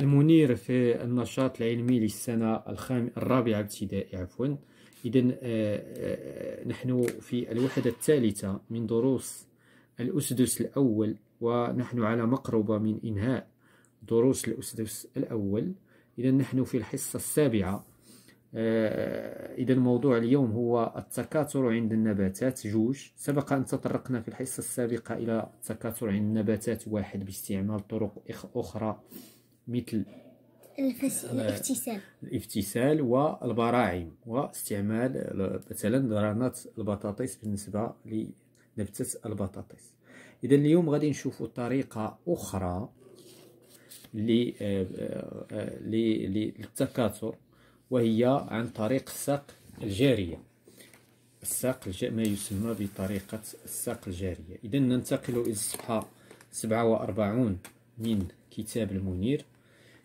المنير في النشاط العلمي للسنة الخام الرابعة ابتدائي عفوا إذا آه، آه، نحن في الوحدة الثالثة من دروس الأسدس الأول ونحن على مقربة من إنهاء دروس الأسدس الأول إذا نحن في الحصة السابعة آه، إذا موضوع اليوم هو التكاثر عند النباتات جوج سبق أن تطرقنا في الحصة السابقة إلى التكاثر عند النباتات واحد باستعمال طرق أخرى مثل آه، الابتسال الابتسال والبراعم واستعمال مثلا درانات البطاطس بالنسبه لنبته البطاطس اذا اليوم غادي نشوفوا طريقه اخرى آه، آه، للتكاثر وهي عن طريق الساق الجاريه الساق ما يسمى بطريقه الساق الجاريه اذا ننتقل الى الصفحه 47 من كتاب المنير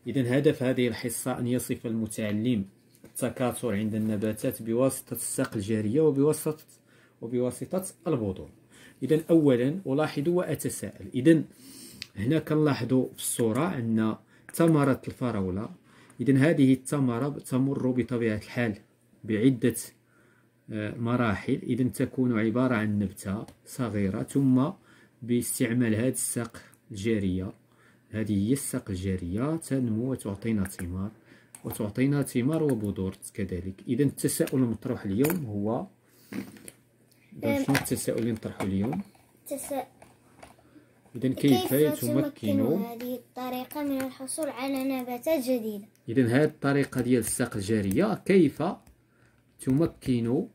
إذا هدف هذه الحصة أن يصف المتعلم التكاثر عند النباتات بواسطة الساق الجارية وبواسطة وبواسطة البذور إذا أولا ألاحظ وأتساءل إذا هنا كنلاحظوا في الصورة أن ثمرة الفراولة إذا هذه الثمرة تمر بطبيعة الحال بعدة آه، مراحل إذا تكون عبارة عن نبتة صغيرة ثم باستعمال هذه الساق الجارية هذه هي الساق الجارية تنمو وتعطينا ثمار وتعطينا ثمار وبذور كذلك إذا التساؤل المطروح اليوم هو شنو التساؤل اللي نطرحوا اليوم؟ التساؤل إذا كيف يتمكن هذه الطريقة من الحصول على نباتات جديدة؟ إذا هذه الطريقة ديال الساق الجارية كيف تمكن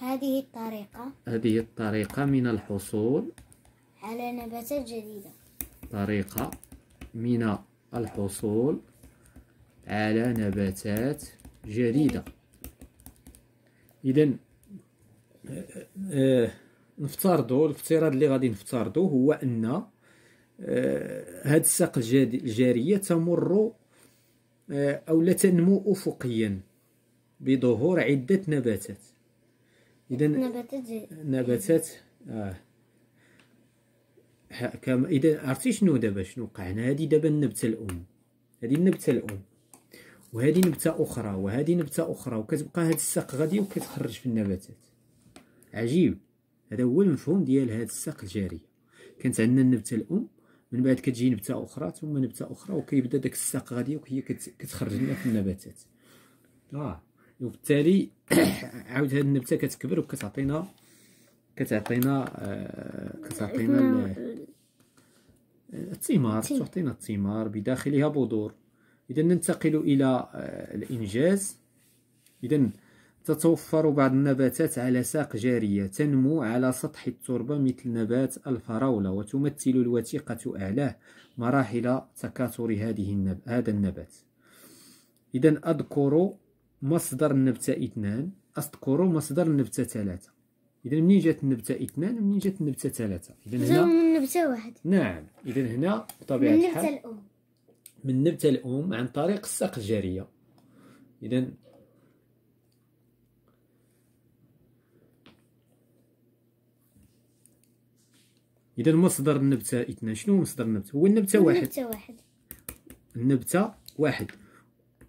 هذه الطريقة هذه الطريقة من الحصول على نباتات جديدة طريقة من الحصول على نباتات جديدة إذن آه، آه، نفترضوا الافتراض اللي غادي نفترضوا هو أن آه، هاد الساق الجارية تمر أو لا تنمو أفقيا بظهور عدة نباتات إذن نباتات نباتات آه كما اذا عرفتي شنو دابا شنو وقع هنا هذه دابا النبته الام هذه النبته الام وهذه نبته اخرى وهذه نبته اخرى وكتبقى هاد الساق غادي وكتخرج في النباتات عجيب هذا هو المفهوم ديال هاد الساق الجاريه كانت عندنا النبته الام من بعد كتجي نبته اخرى ثم نبته اخرى وكيبدا داك الساق غادي وهي كتخرج لنا في النباتات اه وبالتالي عاود هاد النبته كتكبر وكتعطينا كتعطينا آه كتعطينا الثمار تعطينا الثمار بداخلها بذور اذا ننتقل الى آه، الانجاز اذا تتوفر بعض النباتات على ساق جارية تنمو على سطح التربة مثل نبات الفراولة وتمثل الوثيقة أعلاه مراحل تكاثر هذه هذا النبات إذا أذكر مصدر النبتة اثنان أذكر مصدر النبتة ثلاثة اذا منين جات النبته اثنان ومنين جات النبته ثلاثه اذا هنا من النبته واحد نعم اذا هنا بطبيعه الحال من النبته الام من نبته الام عن طريق الساق الجاريه اذا اذا مصدر النبته اثنان شنو مصدر النبته هو النبته واحد النبته واحد النبته واحد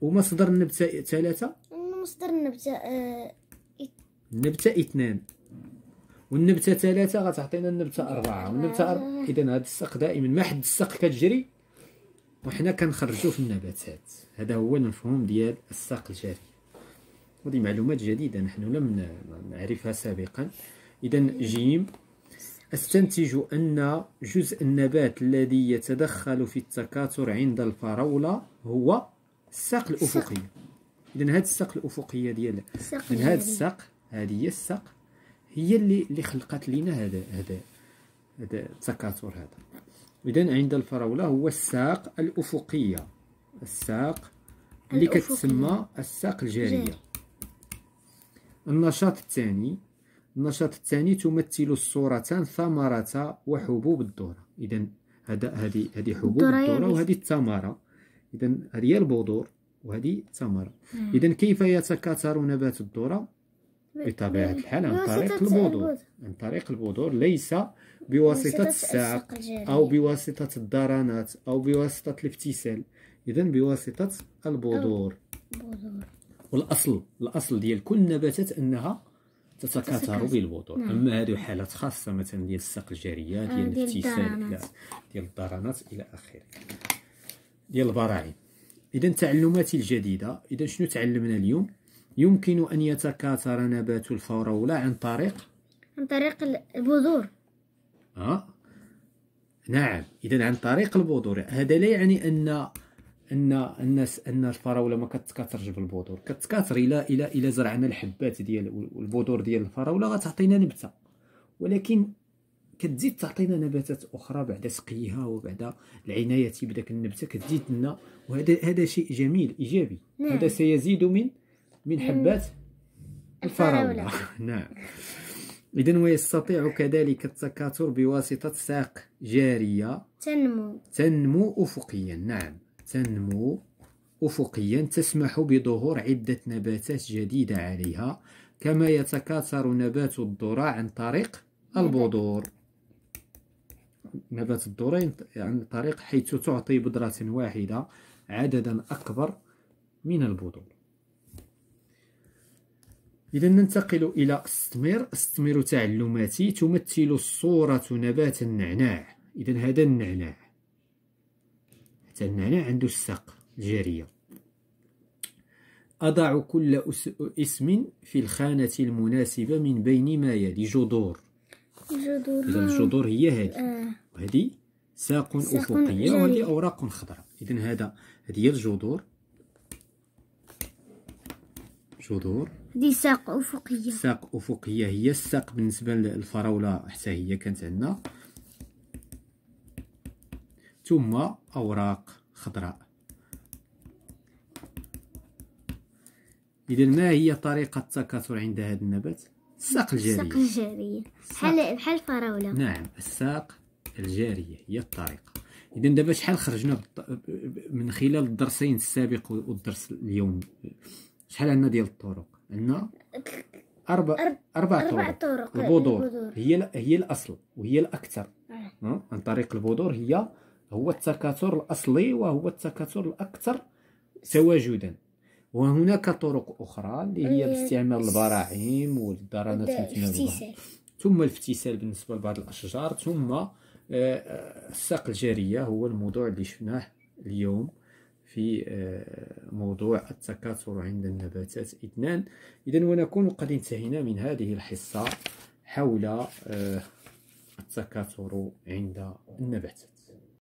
ومصدر النبته ثلاثه مصدر النبته آه... النبته اثنان والنبته ثلاثه غتعطينا النبته اربعه آه. والنبته أربعة اذا هذا السق دائما ما حد السق كتجري وحنا كنخرجوا في النباتات هذا هو المفهوم ديال الساق الجاري هذه معلومات جديده نحن لم نعرفها سابقا اذا جيم استنتج ان جزء النبات الذي يتدخل في التكاثر عند الفراوله هو الساق الافقيه اذا هذه الساق الافقيه ديال من هذا الساق هذه هي الساق هي اللي اللي خلقت لنا هذا هذا هذا التكاثر هذا اذا عند الفراوله هو الساق الافقيه الساق اللي كتسمى الساق الجاريه النشاط الثاني النشاط الثاني تمثل الصورتان ثمرة وحبوب الذرة إذا هذا هذه هذه حبوب الذرة يعني وهذه الثمرة إذا هذه هي البذور وهذه الثمرة إذا كيف يتكاثر نبات الذرة بطبيعه الحال عن طريق البذور عن طريق البذور ليس بواسطه الساق او بواسطه الدرانات او بواسطه الابتسال اذا بواسطه البذور والاصل الاصل ديال كل النباتات انها تتكاثر بالبذور نعم. اما هذه حالات خاصه مثلا ديال الساق الجاريه آه، ديال الابتسال ديال الدرانات الى اخره ديال البراعم اذا تعلماتي الجديده اذا شنو تعلمنا اليوم يمكن أن يتكاثر نبات الفراولة عن طريق عن طريق البذور آه نعم إذا عن طريق البذور هذا لا يعني أن ان ان ان الفراوله ما كتكاثرش بالبذور كتكاثر الى الى الى زرعنا الحبات ديال البذور ديال الفراوله غتعطينا نبته ولكن كتزيد تعطينا نباتات اخرى بعد سقيها وبعد العنايه بداك النبته كتزيد لنا وهذا هذا شيء جميل ايجابي نعم. هذا سيزيد من من حبات الفراولة نعم إذا ويستطيع كذلك التكاثر بواسطة ساق جارية تنمو تنمو أفقيا نعم تنمو أفقيا تسمح بظهور عدة نباتات جديدة عليها كما يتكاثر نبات الذرة عن طريق البذور نبات الذرة عن طريق حيث تعطي بذرة واحدة عددا أكبر من البذور إذا ننتقل إلى استثمر استثمر تعلماتي تمثل الصورة نبات النعناع إذا هذا النعناع حتى النعناع عنده الساق الجارية أضع كل اسم في الخانة المناسبة من بين ما يلي جذور إذا الجذور هي هذه آه. وهذه ساق أفقية وهذه أوراق خضراء إذا هذا هذه هي الجذور جذور دي ساق أفقية ساق أفقية هي الساق بالنسبة للفراولة حتى هي كانت عندنا ثم أوراق خضراء إذا ما هي طريقة التكاثر عند هذا النبات؟ الساق الجارية الساق الجارية بحال بحال الفراولة نعم الساق الجارية هي الطريقة إذا دابا شحال خرجنا من خلال الدرسين السابق والدرس اليوم شحال عندنا ديال الطرق عندنا اربع اربع طرق, طرق. البذور هي هي الاصل وهي الاكثر أه. عن طريق البذور هي هو التكاثر الاصلي وهو التكاثر الاكثر تواجدا وهناك طرق اخرى اللي هي باستعمال البراعم والدرانات مثل ثم الافتسال بالنسبه لبعض الاشجار ثم آه، الساق الجاريه هو الموضوع اللي شفناه اليوم في آه، موضوع التكاثر عند النباتات اثنان إذا ونكون قد انتهينا من هذه الحصة حول آه، التكاثر عند النباتات